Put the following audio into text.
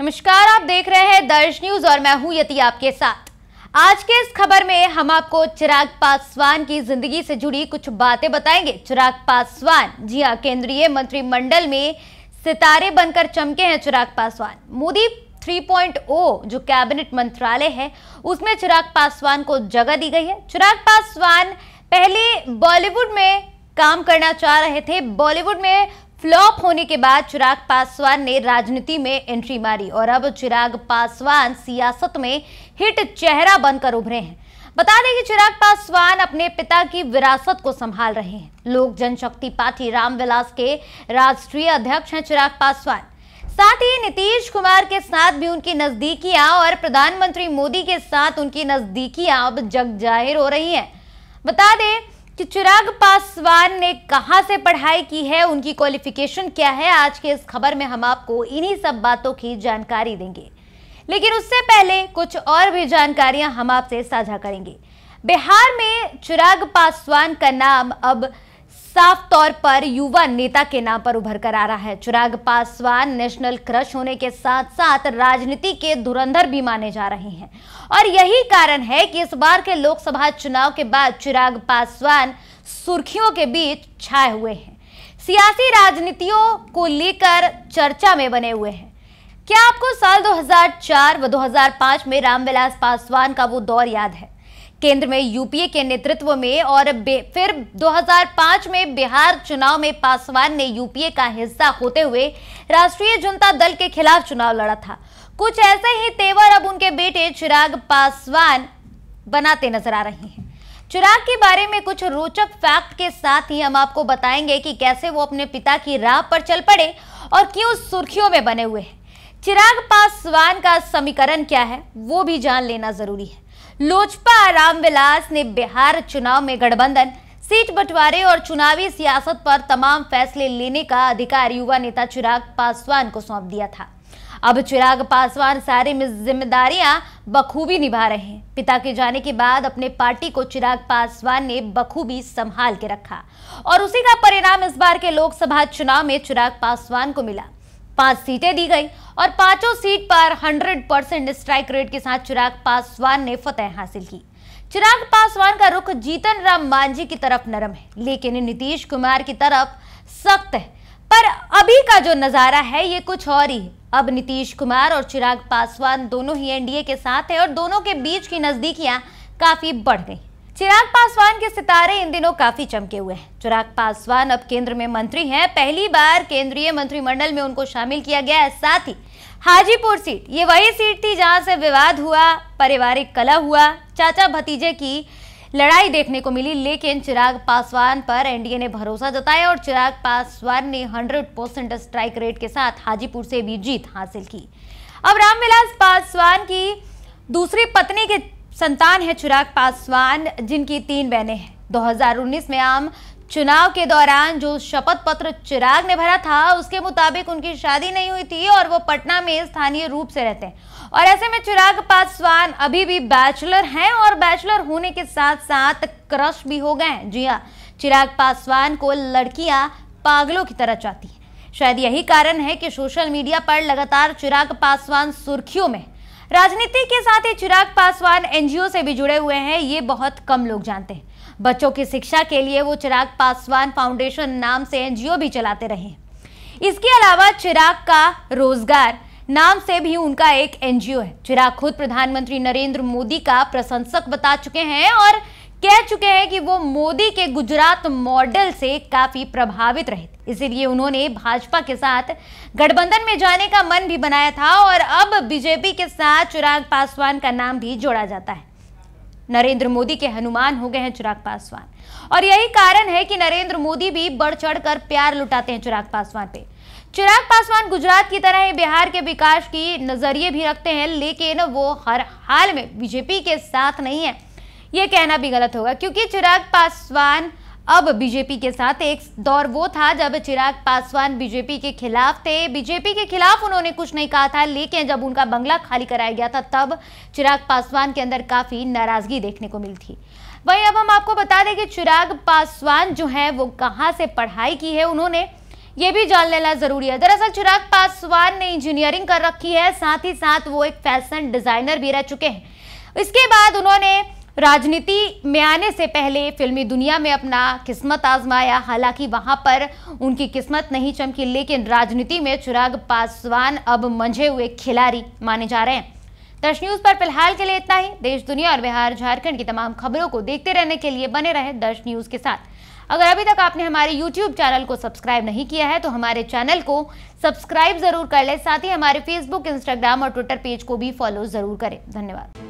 नमस्कार आप देख रहे हैं दर्श न्यूज और मैं हूं यति आपके साथ आज के इस खबर में हम आपको चिराग पासवान की जिंदगी से जुड़ी कुछ बातें बताएंगे चिराग पासवान जी हाँ केंद्रीय मंत्रिमंडल में सितारे बनकर चमके हैं चिराग पासवान मोदी 3.0 जो कैबिनेट मंत्रालय है उसमें चिराग पासवान को जगह दी गई है चिराग पासवान पहले बॉलीवुड में काम करना चाह रहे थे बॉलीवुड में फ्लॉप होने के बाद चिराग पासवान ने राजनीति में एंट्री मारी और अब चिराग पासवान सियासत में हिट चेहरा बनकर उभरे हैं बता दें कि चिराग पासवान अपने पिता की विरासत को संभाल रहे हैं लोक जनशक्ति पार्टी रामविलास के राष्ट्रीय अध्यक्ष हैं चिराग पासवान साथ ही नीतीश कुमार के साथ भी उनकी नजदीकियां और प्रधानमंत्री मोदी के साथ उनकी नजदीकियां अब जग जाहिर हो रही हैं बता दें कि चिराग पासवान ने कहां से पढ़ाई की है उनकी क्वालिफिकेशन क्या है आज के इस खबर में हम आपको इन्हीं सब बातों की जानकारी देंगे लेकिन उससे पहले कुछ और भी जानकारियां हम आपसे साझा करेंगे बिहार में चिराग पासवान का नाम अब साफ तौर पर युवा नेता के नाम पर उभर कर आ रहा है चिराग पासवान नेशनल क्रश होने के साथ साथ राजनीति के धुरंधर भी माने जा रहे हैं और यही कारण है कि इस बार के लोकसभा चुनाव के बाद चिराग पासवान सुर्खियों के बीच छाए हुए हैं सियासी राजनीतियों को लेकर चर्चा में बने हुए हैं क्या आपको साल 2004 व 2005 में रामविलास पासवान का वो दौर याद है केंद्र में यूपीए के नेतृत्व में और फिर 2005 में बिहार चुनाव में पासवान ने यूपीए का हिस्सा होते हुए राष्ट्रीय जनता दल के खिलाफ चुनाव लड़ा था कुछ ऐसे ही तेवर अब उनके बेटे चिराग पासवान बनाते नजर आ रहे हैं चिराग के बारे में कुछ रोचक फैक्ट के साथ ही हम आपको बताएंगे कि कैसे वो अपने पिता की राह पर चल पड़े और क्यों सुर्खियों में बने हुए हैं चिराग पासवान का समीकरण क्या है वो भी जान लेना जरूरी है लोजपा रामविलास ने बिहार चुनाव में गठबंधन सीट बंटवारे और चुनावी सियासत पर तमाम फैसले लेने का अधिकार युवा नेता चिराग पासवान को सौंप दिया था अब चिराग पासवान सारे में जिम्मेदारियां बखूबी निभा रहे हैं पिता के जाने के बाद अपने पार्टी को चिराग पासवान ने बखूबी संभाल के रखा और उसी का परिणाम इस बार के लोकसभा चुनाव में चिराग पासवान को मिला पांच सीटें दी गई और पांचों सीट पर 100 परसेंट स्ट्राइक रेट के साथ चिराग पासवान ने फतेह हासिल की चिराग पासवान का रुख जीतन राम मांझी की तरफ नरम है लेकिन नीतीश कुमार की तरफ सख्त है पर अभी का जो नज़ारा है ये कुछ और ही है अब नीतीश कुमार और चिराग पासवान दोनों ही एनडीए के साथ है और दोनों के बीच की नज़दीकियां काफ़ी बढ़ गई चिराग पासवान के सितारे इन दिनों काफी चमके हुए हैं चिराग पासवान अब केंद्र में मंत्री हैं पहली बार केंद्रीय मंत्रिमंडल में उनको शामिल किया गया है साथ ही हाजीपुर सीट ये वही सीट थी जहां से विवाद हुआ पारिवारिक कला हुआ चाचा भतीजे की लड़ाई देखने को मिली लेकिन चिराग पासवान पर एनडीए ने भरोसा जताया और चिराग पासवान ने 100 परसेंट स्ट्राइक रेट के साथ हाजीपुर से भी जीत हासिल की अब रामविलास पासवान की दूसरी पत्नी के संतान है चिराग पासवान जिनकी तीन बहनें हैं 2019 में आम चुनाव के दौरान जो शपथ पत्र चिराग ने भरा था उसके मुताबिक उनकी शादी नहीं हुई थी और वो पटना में स्थानीय रूप से रहते हैं और ऐसे में चिराग पासवान अभी भी बैचलर हैं और बैचलर होने के साथ साथ क्रश भी हो गए हैं जी हाँ चिराग पासवान को लड़कियां पागलों की तरह चाहती हैं शायद यही कारण है कि सोशल मीडिया पर लगातार चिराग पासवान सुर्खियों में राजनीति के साथ ही चिराग पासवान एनजीओ से भी जुड़े हुए हैं ये बहुत कम लोग जानते हैं बच्चों की शिक्षा के लिए वो चिराग पासवान फाउंडेशन नाम से एनजीओ भी चलाते रहे इसके अलावा चिराग का रोजगार नाम से भी उनका एक एनजीओ है चिराग खुद प्रधानमंत्री नरेंद्र मोदी का प्रशंसक बता चुके हैं और कह चुके हैं कि वो मोदी के गुजरात मॉडल से काफी प्रभावित रहे थे इसीलिए उन्होंने भाजपा के साथ गठबंधन में जाने का मन भी बनाया था और अब बीजेपी के साथ चिराग पासवान का नाम भी जोड़ा जाता है नरेंद्र मोदी के हनुमान हो गए हैं चिराग पासवान और यही कारण है कि नरेंद्र मोदी भी बढ़ चढ़ कर प्यार लुटाते हैं चिराग पासवान पे चिराग पासवान गुजरात की तरह ही बिहार के विकास की नजरिए भी रखते हैं लेकिन वो हर हाल में बीजेपी के साथ नहीं है ये कहना भी गलत होगा क्योंकि चिराग पासवान अब बीजेपी के साथ एक दौर वो था जब चिराग पासवान बीजेपी के खिलाफ थे बीजेपी के खिलाफ उन्होंने कुछ नहीं कहा था लेकिन जब उनका बंगला खाली कराया गया था तब चिराग पासवान के अंदर काफ़ी नाराज़गी देखने को मिली थी वहीं अब हम आपको बता दें कि चिराग पासवान जो है वो कहाँ से पढ़ाई की है उन्होंने ये भी जान लेना ज़रूरी है दरअसल चिराग पासवान ने इंजीनियरिंग कर रखी है साथ ही साथ वो एक फैशन डिज़ाइनर भी रह चुके हैं इसके बाद उन्होंने राजनीति में आने से पहले फिल्मी दुनिया में अपना किस्मत आजमाया हालांकि वहां पर उनकी किस्मत नहीं चमकी लेकिन राजनीति में चिराग पासवान अब मंझे हुए खिलाड़ी माने जा रहे हैं दर्श न्यूज पर फिलहाल के लिए इतना ही देश दुनिया और बिहार झारखंड की तमाम खबरों को देखते रहने के लिए बने रहे दर्श न्यूज के साथ अगर अभी तक आपने हमारे YouTube चैनल को सब्सक्राइब नहीं किया है तो हमारे चैनल को सब्सक्राइब जरूर कर लें साथ ही हमारे Facebook, Instagram और Twitter पेज को भी फॉलो जरूर करें धन्यवाद